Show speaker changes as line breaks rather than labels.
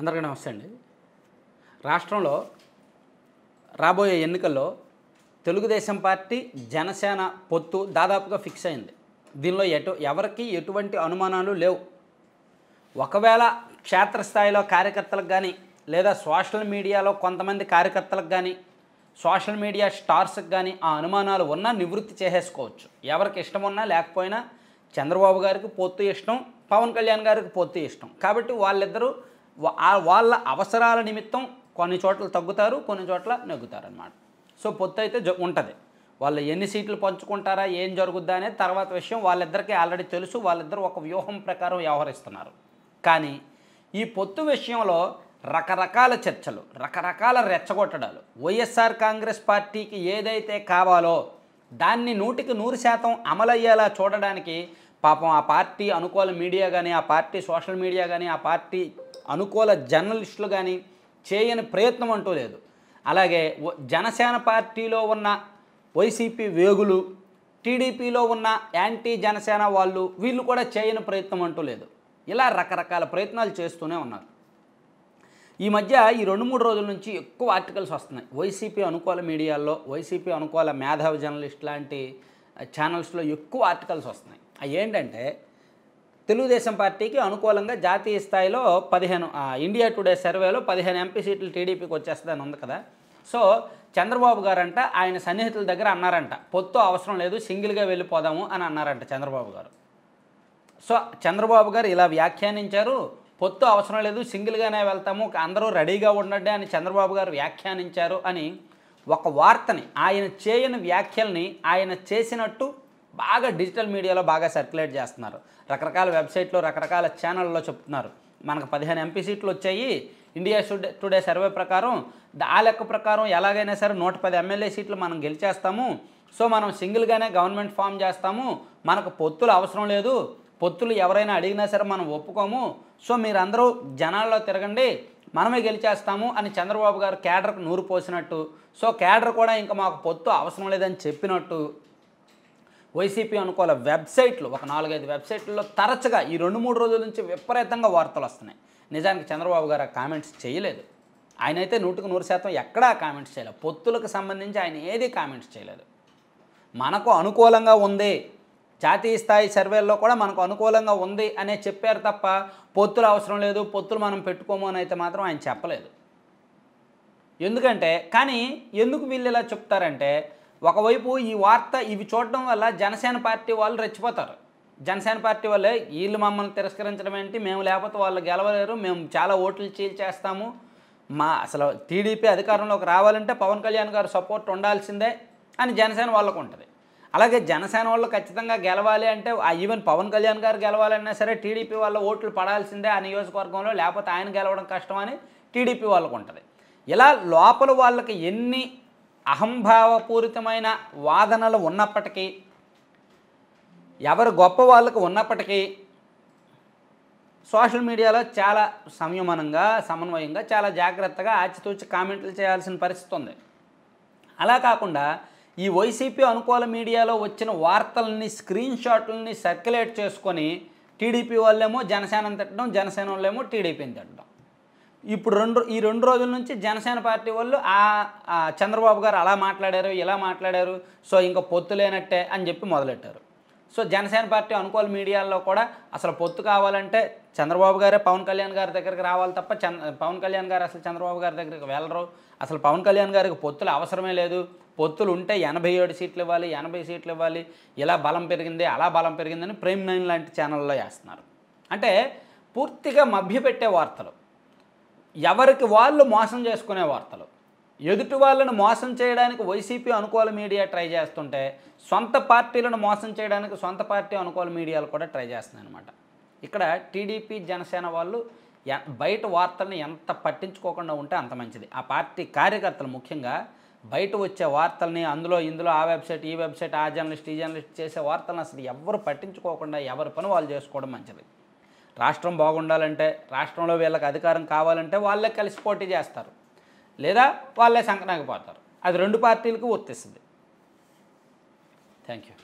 అందరికీ నమస్తే అండి రాష్ట్రంలో రాబోయే ఎన్నికల్లో తెలుగుదేశం పార్టీ జనసేన పొత్తు దాదాపుగా ఫిక్స్ అయింది దీనిలో ఎటు ఎవరికి ఎటువంటి అనుమానాలు లేవు ఒకవేళ క్షేత్రస్థాయిలో కార్యకర్తలకు కానీ లేదా సోషల్ మీడియాలో కొంతమంది కార్యకర్తలకు కానీ సోషల్ మీడియా స్టార్స్కి కానీ ఆ అనుమానాలు ఉన్నా నివృత్తి చేసేసుకోవచ్చు ఎవరికి ఇష్టం ఉన్నా లేకపోయినా చంద్రబాబు గారికి పొత్తు ఇష్టం పవన్ కళ్యాణ్ గారికి పొత్తు ఇష్టం కాబట్టి వాళ్ళిద్దరూ వాళ్ళ అవసరాల నిమిత్తం కొన్ని చోట్ల తగ్గుతారు కొన్ని చోట్ల నెగ్గుతారనమాట సో పొత్తు అయితే ఉంటుంది వాళ్ళు ఎన్ని సీట్లు పంచుకుంటారా ఏం జరుగుద్దా అనేది తర్వాత విషయం వాళ్ళిద్దరికీ ఆల్రెడీ తెలుసు వాళ్ళిద్దరు ఒక వ్యూహం ప్రకారం వ్యవహరిస్తున్నారు కానీ ఈ పొత్తు విషయంలో రకరకాల చర్చలు రకరకాల రెచ్చగొట్టడాలు వైఎస్ఆర్ కాంగ్రెస్ పార్టీకి ఏదైతే కావాలో దాన్ని నూటికి నూరు శాతం అమలయ్యేలా చూడడానికి పాపం ఆ పార్టీ అనుకూల మీడియా కానీ ఆ పార్టీ సోషల్ మీడియా కానీ ఆ పార్టీ అనుకూల జర్నలిస్టులు కానీ చేయని ప్రయత్నం అంటూ లేదు అలాగే జనసేన పార్టీలో ఉన్న వైసీపీ వేగులు టీడీపీలో ఉన్న యాంటీ జనసేన వాళ్ళు వీళ్ళు కూడా చేయని ప్రయత్నం అంటూ లేదు ఇలా రకరకాల ప్రయత్నాలు చేస్తూనే ఉన్నారు ఈ మధ్య ఈ రెండు మూడు రోజుల నుంచి ఎక్కువ ఆర్టికల్స్ వస్తున్నాయి వైసీపీ అనుకూల మీడియాల్లో వైసీపీ అనుకూల మేధావి జర్నలిస్ట్ లాంటి ఛానల్స్లో ఎక్కువ ఆర్టికల్స్ వస్తున్నాయి అవి ఏంటంటే తెలుగుదేశం పార్టీకి అనుకూలంగా జాతీయ స్థాయిలో పదిహేను ఇండియా టుడే సర్వేలో పదిహేను ఎంపీ సీట్లు టీడీపీకి వచ్చేస్తుందని ఉంది కదా సో చంద్రబాబు గారంట ఆయన సన్నిహితుల దగ్గర అన్నారంట పొత్తు అవసరం లేదు సింగిల్గా వెళ్ళిపోదాము అని అన్నారంట చంద్రబాబు గారు సో చంద్రబాబు గారు ఇలా వ్యాఖ్యానించారు పొత్తు అవసరం లేదు సింగిల్గానే వెళ్తాము అందరూ రెడీగా ఉండండి అని చంద్రబాబు గారు వ్యాఖ్యానించారు అని ఒక వార్తని ఆయన చేయని వ్యాఖ్యల్ని ఆయన చేసినట్టు బాగా డిజిటల్ మీడియాలో బాగా సర్క్యులేట్ చేస్తున్నారు రకరకాల వెబ్సైట్లో రకరకాల ఛానళ్ళలో చెప్తున్నారు మనకు పదిహేను ఎంపీ సీట్లు వచ్చాయి ఇండియా టుడే టుడే సర్వే ప్రకారం ఆ లెక్క ప్రకారం ఎలాగైనా సరే నూట పది ఎమ్మెల్యే సీట్లు మనం గెలిచేస్తాము సో మనం సింగిల్గానే గవర్నమెంట్ ఫామ్ చేస్తాము మనకు పొత్తులు అవసరం లేదు పొత్తులు ఎవరైనా అడిగినా సరే మనం ఒప్పుకోము సో మీరందరూ జనాల్లో తిరగండి మనమే గెలిచేస్తాము అని చంద్రబాబు గారు క్యాడర్కు నూరు పోసినట్టు సో క్యాడర్ కూడా ఇంకా మాకు పొత్తు అవసరం లేదని చెప్పినట్టు వైసీపీ అనుకూల వెబ్సైట్లు ఒక నాలుగైదు వెబ్సైట్లలో తరచుగా ఈ రెండు మూడు రోజుల నుంచి విపరీతంగా వార్తలు వస్తున్నాయి నిజానికి చంద్రబాబు గారు కామెంట్స్ చేయలేదు ఆయన అయితే నూటికి నూరు శాతం ఎక్కడా కామెంట్స్ చేయలేదు పొత్తులకు సంబంధించి ఆయన ఏది కామెంట్స్ చేయలేదు మనకు అనుకూలంగా ఉంది జాతీయ స్థాయి సర్వేల్లో కూడా మనకు అనుకూలంగా ఉంది అనే చెప్పారు తప్ప పొత్తులు అవసరం లేదు పొత్తులు మనం పెట్టుకోము అని అయితే మాత్రం ఆయన చెప్పలేదు ఎందుకంటే కానీ ఎందుకు వీళ్ళు ఇలా చెప్తారంటే ఒకవైపు ఈ వార్త ఇవి చూడడం వల్ల జనసేన పార్టీ వాళ్ళు రెచ్చిపోతారు జనసేన పార్టీ వాళ్ళే వీళ్ళు మమ్మల్ని తిరస్కరించడం ఏంటి మేము లేకపోతే వాళ్ళు గెలవలేరు మేము చాలా ఓట్లు చేస్తాము మా అసలు టీడీపీ అధికారంలోకి రావాలంటే పవన్ కళ్యాణ్ గారు సపోర్ట్ ఉండాల్సిందే అని జనసేన వాళ్ళకు ఉంటుంది అలాగే జనసేన వాళ్ళు ఖచ్చితంగా గెలవాలి అంటే ఈవెన్ పవన్ కళ్యాణ్ గారు గెలవాలన్నా సరే టీడీపీ వాళ్ళ ఓట్లు పడాల్సిందే ఆ నియోజకవర్గంలో లేకపోతే ఆయన గెలవడం కష్టం అని టీడీపీ వాళ్ళకు ఉంటుంది ఇలా లోపల వాళ్ళకి ఎన్ని అహంభావపూరితమైన వాదనలు ఉన్నప్పటికీ ఎవరు గొప్ప వాళ్ళకు ఉన్నప్పటికీ సోషల్ మీడియాలో చాలా సంయమనంగా సమన్వయంగా చాలా జాగ్రత్తగా ఆచితూచి కామెంట్లు చేయాల్సిన పరిస్థితి ఉంది అలా కాకుండా ఈ వైసీపీ అనుకూల మీడియాలో వచ్చిన వార్తలని స్క్రీన్ షాట్లని సర్క్యులేట్ చేసుకొని టీడీపీ వాళ్ళేమో జనసేనని తిట్టడం జనసేన వాళ్ళేమో టీడీపీని తిట్టడం ఇప్పుడు రెండు ఈ రెండు రోజుల నుంచి జనసేన పార్టీ వాళ్ళు ఆ చంద్రబాబు గారు అలా మాట్లాడారు ఇలా మాట్లాడారు సో ఇంకా పొత్తు లేనట్టే అని చెప్పి మొదలెట్టారు సో జనసేన పార్టీ అనుకూల మీడియాల్లో కూడా అసలు పొత్తు కావాలంటే చంద్రబాబు గారే పవన్ కళ్యాణ్ గారి దగ్గరికి రావాలి తప్ప పవన్ కళ్యాణ్ గారు అసలు చంద్రబాబు గారి దగ్గరికి వెళ్ళరు అసలు పవన్ కళ్యాణ్ గారికి పొత్తులు అవసరమే లేదు పొత్తులు ఉంటే ఎనభై ఏడు సీట్లు ఇవ్వాలి ఎనభై సీట్లు ఇవ్వాలి ఇలా బలం పెరిగింది అలా బలం పెరిగిందని ప్రేమ్ నైన్ లాంటి ఛానల్లో వేస్తున్నారు అంటే పూర్తిగా మభ్యపెట్టే వార్తలు ఎవరికి వాళ్ళు మోసం చేసుకునే వార్తలు ఎదుటి వాళ్ళను మోసం చేయడానికి వైసీపీ అనుకూల మీడియా ట్రై చేస్తుంటే సొంత పార్టీలను మోసం చేయడానికి సొంత పార్టీ అనుకూల మీడియాలు కూడా ట్రై చేస్తున్నాయి అనమాట ఇక్కడ టీడీపీ జనసేన వాళ్ళు బయట వార్తలను ఎంత పట్టించుకోకుండా ఉంటే అంత మంచిది ఆ పార్టీ కార్యకర్తలు ముఖ్యంగా బయట వచ్చే వార్తల్ని అందులో ఇందులో ఆ వెబ్సైట్ ఈ వెబ్సైట్ ఆ జర్నలిస్ట్ ఈ జర్నలిస్ట్ చేసే వార్తలను అసలు ఎవరు పట్టించుకోకుండా ఎవరి పని వాళ్ళు చేసుకోవడం మంచిది రాష్ట్రం బాగుండాలంటే రాష్ట్రంలో వీళ్ళకి అధికారం కావాలంటే వాళ్ళే కలిసి పోటీ చేస్తారు లేదా వాళ్ళే సంకనాకి పోతారు అది రెండు పార్టీలకు వర్తిస్తుంది థ్యాంక్ యూ